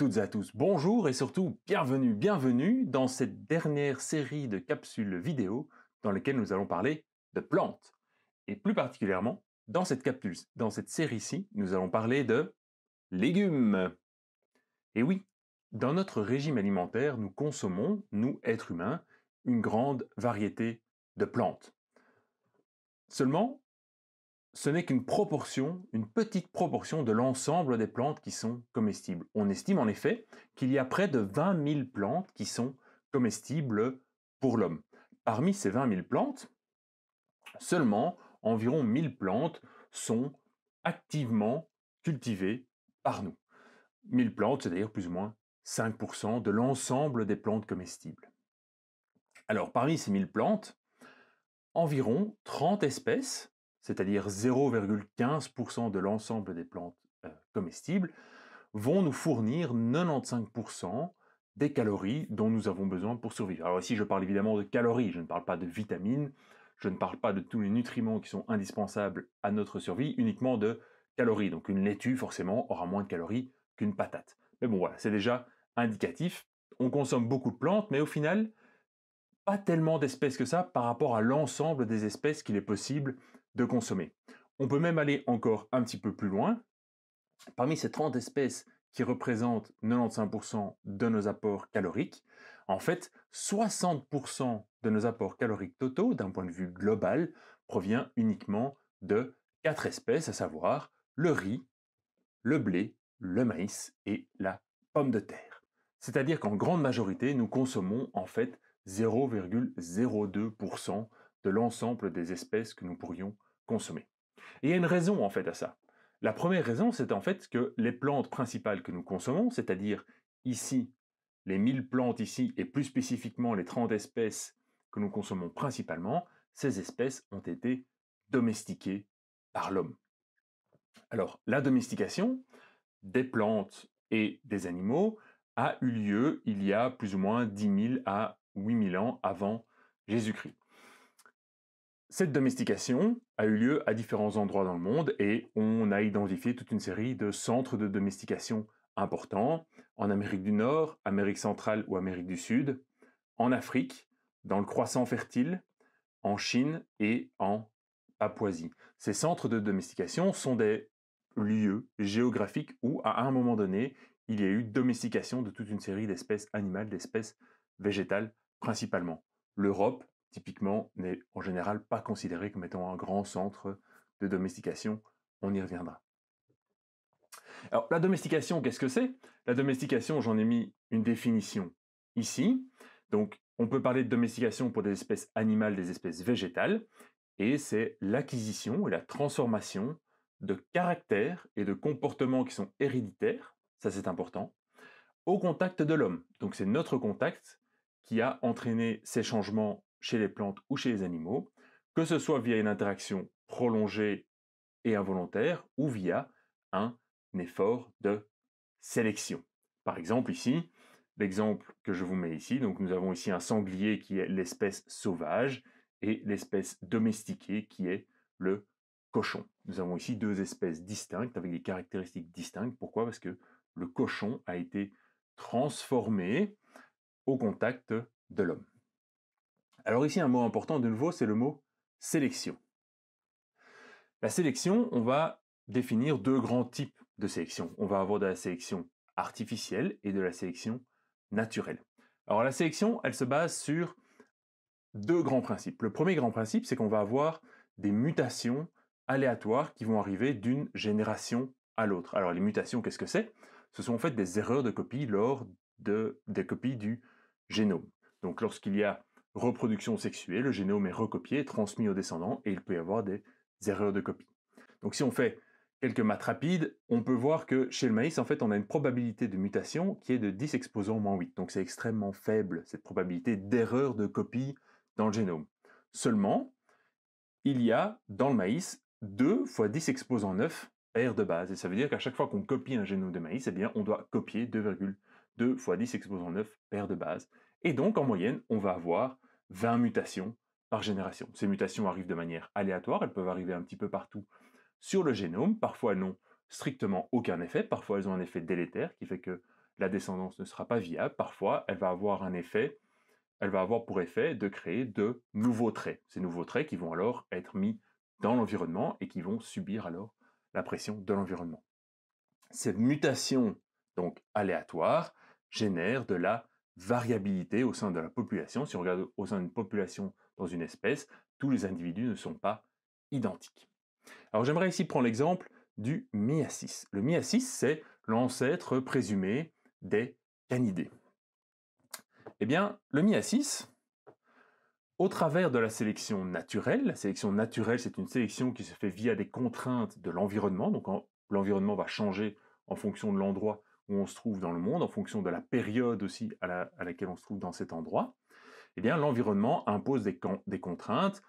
toutes à tous, bonjour et surtout bienvenue, bienvenue dans cette dernière série de capsules vidéo dans lesquelles nous allons parler de plantes. Et plus particulièrement, dans cette capsule, dans cette série-ci, nous allons parler de légumes. Et oui, dans notre régime alimentaire, nous consommons, nous êtres humains, une grande variété de plantes. Seulement, ce n'est qu'une proportion, une petite proportion de l'ensemble des plantes qui sont comestibles. On estime en effet qu'il y a près de 20 000 plantes qui sont comestibles pour l'homme. Parmi ces 20 000 plantes, seulement environ 1000 plantes sont activement cultivées par nous. 1000 plantes, c'est-à-dire plus ou moins 5% de l'ensemble des plantes comestibles. Alors parmi ces 1000 plantes, environ 30 espèces c'est-à-dire 0,15% de l'ensemble des plantes euh, comestibles, vont nous fournir 95% des calories dont nous avons besoin pour survivre. Alors ici, je parle évidemment de calories, je ne parle pas de vitamines, je ne parle pas de tous les nutriments qui sont indispensables à notre survie, uniquement de calories. Donc une laitue, forcément, aura moins de calories qu'une patate. Mais bon, voilà, c'est déjà indicatif. On consomme beaucoup de plantes, mais au final, pas tellement d'espèces que ça par rapport à l'ensemble des espèces qu'il est possible de consommer. On peut même aller encore un petit peu plus loin. Parmi ces 30 espèces qui représentent 95% de nos apports caloriques, en fait, 60% de nos apports caloriques totaux, d'un point de vue global, provient uniquement de quatre espèces, à savoir le riz, le blé, le maïs et la pomme de terre. C'est-à-dire qu'en grande majorité, nous consommons en fait 0,02% de l'ensemble des espèces que nous pourrions consommer. Et il y a une raison en fait à ça. La première raison, c'est en fait que les plantes principales que nous consommons, c'est-à-dire ici, les 1000 plantes ici, et plus spécifiquement les 30 espèces que nous consommons principalement, ces espèces ont été domestiquées par l'homme. Alors, la domestication des plantes et des animaux a eu lieu il y a plus ou moins 10 000 à 8 000 ans avant Jésus-Christ. Cette domestication a eu lieu à différents endroits dans le monde et on a identifié toute une série de centres de domestication importants en Amérique du Nord, Amérique centrale ou Amérique du Sud, en Afrique, dans le croissant fertile, en Chine et en Papouasie. Ces centres de domestication sont des lieux géographiques où, à un moment donné, il y a eu domestication de toute une série d'espèces animales, d'espèces végétales principalement. L'Europe, typiquement, n'est en général pas considéré comme étant un grand centre de domestication. On y reviendra. Alors, la domestication, qu'est-ce que c'est La domestication, j'en ai mis une définition ici. Donc, on peut parler de domestication pour des espèces animales, des espèces végétales, et c'est l'acquisition et la transformation de caractères et de comportements qui sont héréditaires, ça c'est important, au contact de l'homme. Donc c'est notre contact qui a entraîné ces changements chez les plantes ou chez les animaux, que ce soit via une interaction prolongée et involontaire ou via un effort de sélection. Par exemple ici, l'exemple que je vous mets ici, donc nous avons ici un sanglier qui est l'espèce sauvage et l'espèce domestiquée qui est le cochon. Nous avons ici deux espèces distinctes avec des caractéristiques distinctes. Pourquoi Parce que le cochon a été transformé au contact de l'homme. Alors ici, un mot important de nouveau, c'est le mot sélection. La sélection, on va définir deux grands types de sélection. On va avoir de la sélection artificielle et de la sélection naturelle. Alors la sélection, elle se base sur deux grands principes. Le premier grand principe, c'est qu'on va avoir des mutations aléatoires qui vont arriver d'une génération à l'autre. Alors les mutations, qu'est-ce que c'est Ce sont en fait des erreurs de copie lors de, des copies du génome. Donc lorsqu'il y a reproduction sexuée, le génome est recopié, transmis aux descendants, et il peut y avoir des erreurs de copie. Donc si on fait quelques maths rapides, on peut voir que chez le maïs, en fait, on a une probabilité de mutation qui est de 10 exposants moins 8. Donc c'est extrêmement faible, cette probabilité d'erreur de copie dans le génome. Seulement, il y a dans le maïs 2 fois 10 exposants 9 paires de base. Et ça veut dire qu'à chaque fois qu'on copie un génome de maïs, eh bien, on doit copier 2,2 fois 10 exposants 9 paires de base. Et donc, en moyenne, on va avoir 20 mutations par génération. Ces mutations arrivent de manière aléatoire, elles peuvent arriver un petit peu partout sur le génome, parfois elles n'ont strictement aucun effet, parfois elles ont un effet délétère qui fait que la descendance ne sera pas viable, parfois elle va avoir un effet, elle va avoir pour effet de créer de nouveaux traits. Ces nouveaux traits qui vont alors être mis dans l'environnement et qui vont subir alors la pression de l'environnement. Ces mutations donc aléatoires génèrent de la variabilité au sein de la population. Si on regarde au sein d'une population dans une espèce, tous les individus ne sont pas identiques. Alors j'aimerais ici prendre l'exemple du miasis. Le miasis, c'est l'ancêtre présumé des canidés. Eh bien, le miasis, au travers de la sélection naturelle, la sélection naturelle, c'est une sélection qui se fait via des contraintes de l'environnement, donc l'environnement va changer en fonction de l'endroit on se trouve dans le monde, en fonction de la période aussi à, laquelle on se trouve dans cet endroit, eh bien l'environnement impose des, contraintes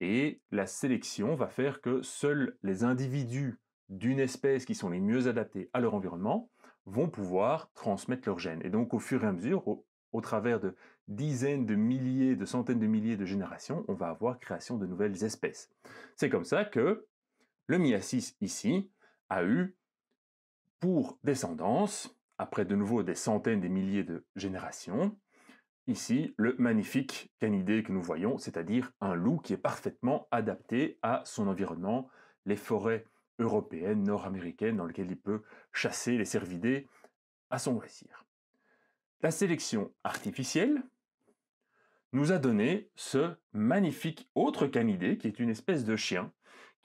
et la sélection va faire que seuls les individus d'une espèce qui sont les mieux adaptés à leur environnement vont pouvoir transmettre leurs gènes. Et donc au fur et à mesure, au, au travers de dizaines de milliers, de centaines de milliers de générations, on va avoir création de nouvelles espèces. C'est comme ça que le miasis ici a eu pour descendance, après de nouveau des centaines, des milliers de générations, ici le magnifique canidé que nous voyons, c'est-à-dire un loup qui est parfaitement adapté à son environnement, les forêts européennes, nord-américaines, dans lesquelles il peut chasser les cervidés à son loisir. La sélection artificielle nous a donné ce magnifique autre canidé qui est une espèce de chien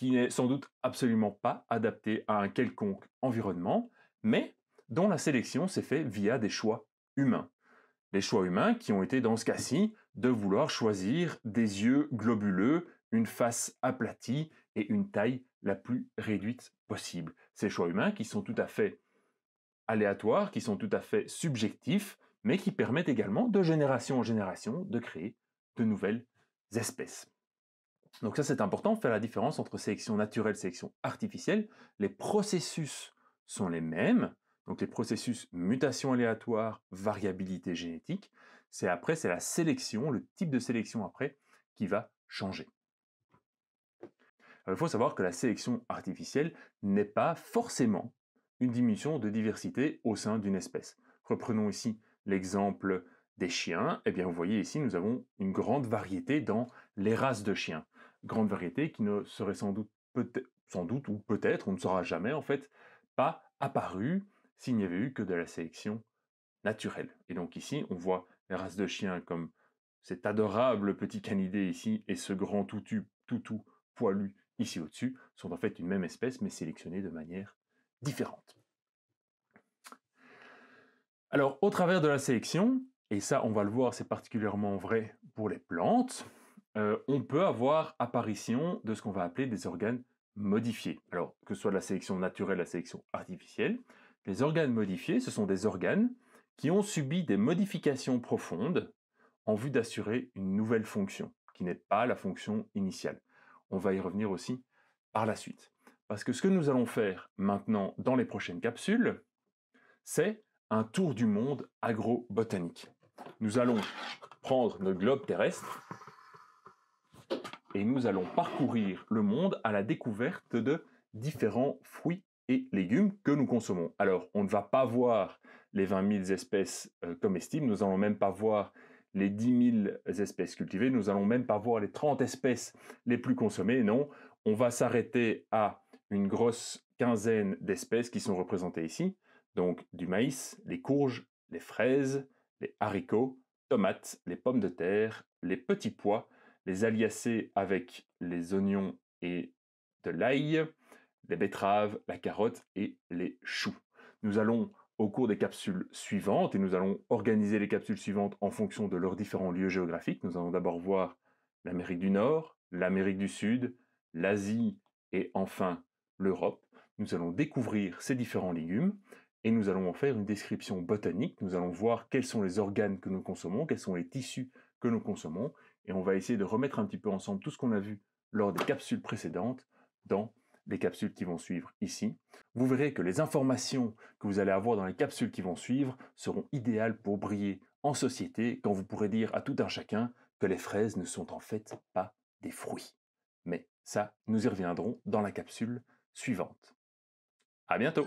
qui n'est sans doute absolument pas adapté à un quelconque environnement, mais dont la sélection s'est faite via des choix humains. Les choix humains qui ont été dans ce cas-ci de vouloir choisir des yeux globuleux, une face aplatie et une taille la plus réduite possible. Ces choix humains qui sont tout à fait aléatoires, qui sont tout à fait subjectifs, mais qui permettent également de génération en génération de créer de nouvelles espèces. Donc ça c'est important, faire la différence entre sélection naturelle, et sélection artificielle. Les processus sont les mêmes, donc les processus mutation aléatoire, variabilité génétique. C'est après, c'est la sélection, le type de sélection après qui va changer. il faut savoir que la sélection artificielle n'est pas forcément une diminution de diversité au sein d'une espèce. Reprenons ici l'exemple des chiens, eh bien vous voyez ici, nous avons une grande variété dans les races de chiens grande variété qui ne serait sans doute, peut sans doute ou peut-être, on ne saura jamais en fait, pas apparue s'il n'y avait eu que de la sélection naturelle. Et donc ici, on voit les races de chiens comme cet adorable petit canidé ici et ce grand toutu, toutou poilu ici au-dessus sont en fait une même espèce mais sélectionnées de manière différente. Alors au travers de la sélection, et ça on va le voir c'est particulièrement vrai pour les plantes, euh, on peut avoir apparition de ce qu'on va appeler des organes modifiés. Alors, que ce soit la sélection naturelle, la sélection artificielle, les organes modifiés, ce sont des organes qui ont subi des modifications profondes en vue d'assurer une nouvelle fonction, qui n'est pas la fonction initiale. On va y revenir aussi par la suite. Parce que ce que nous allons faire maintenant dans les prochaines capsules, c'est un tour du monde agrobotanique. Nous allons prendre notre globe terrestre et nous allons parcourir le monde à la découverte de différents fruits et légumes que nous consommons. Alors, on ne va pas voir les 20 000 espèces euh, comestibles, nous allons même pas voir les 10 000 espèces cultivées, nous allons même pas voir les 30 espèces les plus consommées, non, on va s'arrêter à une grosse quinzaine d'espèces qui sont représentées ici, donc du maïs, les courges, les fraises, les haricots, tomates, les pommes de terre, les petits pois, les aliacées avec les oignons et de l'ail, les betteraves, la carotte et les choux. Nous allons au cours des capsules suivantes, et nous allons organiser les capsules suivantes en fonction de leurs différents lieux géographiques. Nous allons d'abord voir l'Amérique du Nord, l'Amérique du Sud, l'Asie et enfin l'Europe. Nous allons découvrir ces différents légumes et nous allons en faire une description botanique. Nous allons voir quels sont les organes que nous consommons, quels sont les tissus que nous consommons et on va essayer de remettre un petit peu ensemble tout ce qu'on a vu lors des capsules précédentes dans les capsules qui vont suivre ici. Vous verrez que les informations que vous allez avoir dans les capsules qui vont suivre seront idéales pour briller en société quand vous pourrez dire à tout un chacun que les fraises ne sont en fait pas des fruits. Mais ça, nous y reviendrons dans la capsule suivante. À bientôt!